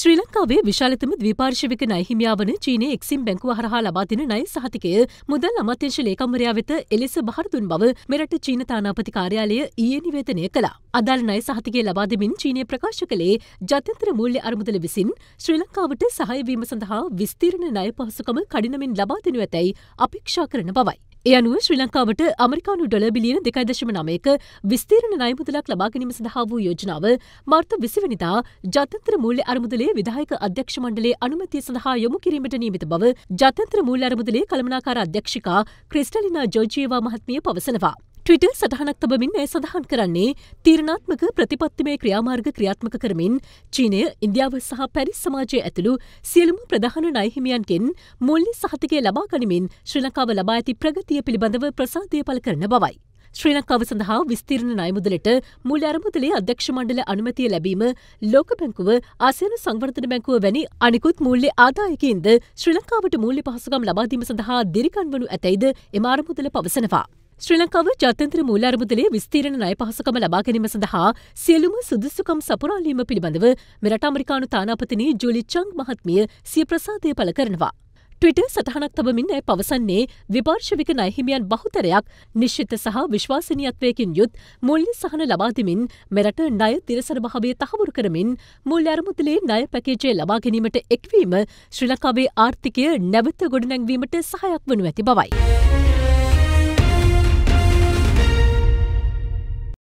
ශ්‍රී ලංකාවේ විශාලතම ද්විපාර්ශවික නයහිමියා වන චීනය එක්සිම් බැංකුව හරහා ලබාතින නය සහතිකය මුදල් අමත්‍යංශ ලේකම්වරයා වෙත එලෙස බහරදුන් බව මෙරට චීන තානාපති කාර්යාලය ඊයේ නිවේදනය කළා. අදාළ නය සහතිකය ලබාදමින් චීනය ප්‍රකාශ කළේ ජත්‍යන්තර මූල්‍ය අරමුදල විසින් ශ්‍රී ලංකාවට සහයවීම සඳහා විස්තීරණ ණය පහසුකම කඩිනමින් ලබා දෙනු ඇතැයි අපේක්ෂා කරන බවයි. එයනුව ශ්‍රී ලංකාවට අමරිකානු ඩොල බිලියන දෙකයිදශම නමයක විස්තීරණ නයමුදලක් ලබා ගැනීම සඳහා වූ යෝජනාව මාර්ත විසිවනිදා ජතන්ත්‍ර මූල්‍ය අරමුදලේ විධායක අධ්‍යක්ෂ මණ්ඩලේ අනුමැතිය සඳහා යොමු කිරීමට නියමිත බව ජතන්ත්‍ර මූල්‍ය අරමුදලේ කළමනාකාර අධ්‍යක්ෂිකා ක්‍රිස්ටලිනා ජෝජියවා මහත්මිය පවසනවා. ට්විට සටහනක් තබමින් ඇය සඳහන් කරන්නේ තීරණාත්මක ප්‍රතිපත්තිමය ක්‍රියාමාර්ග ක්‍රියාත්මක කරමින් චීනය ඉන්දියාව සහ පැරිස් සමාජය ඇතුළු සියලුම ප්‍රධාන නයහිමියන්ගෙන් මුල්ලි සහතිකය ලබා ගනිමින් ශ්‍රී ලංකාව ලබා ඇති ප්‍රගතිය පිළිබඳව ප්‍රසාධය පල කරන බවයි. ශ්‍රී ලංකාව සඳහා විස්තීරණ නයමුදලට මුල් අරමුදලේ අධ්‍යක්ෂ මණ්ඩල අනුමතිය ලැබීම ලෝක බැංකුව ආසියන සංවර්ධන බැංකුව වැනි අනිකුත් මූල්‍ය ආදායකින්ද ශ්‍රී ලංකාවට මූල්‍ය පහසුකම් ලබාදීම සඳහා දිරිකන්වනු ඇතැයිද එම අරමුදල පවසනවා. ශ්‍රී ලංකාව ජාතන්ත්‍ර මූල අරමුදලේ විස්තීරණ ණය පහසුකම ලබා ගැනීම සඳහා සියලුම සුදුසුකම් සපුරාලීම පිළිබඳව මෙරට අමරිකානු තානාපතිනි ජූලි චංග් මහත්මිය සිය ප්‍රසාදය පළ කරනවා. ට්විට සටහනක් තබමින් ඇය පවසන්නේ විපාර්ශවික නයහිමියන් බහුතරයක් නිශ්චිත සහ විශ්වාසනීයත්වයකින් යුත් මුල්්‍ය සහන ලබාදමින් මෙරට ණය තිරසර භාවය තහවුරු කරමින් මුල් අරමුදලේ ණය පැකේජය ලබා ගැනීමට එක්වීම ශ්‍රී ලංකාවේ ආර්ථිකය නැවත ගොඩනැංවීමට සහයක් වනු ඇති බවයි.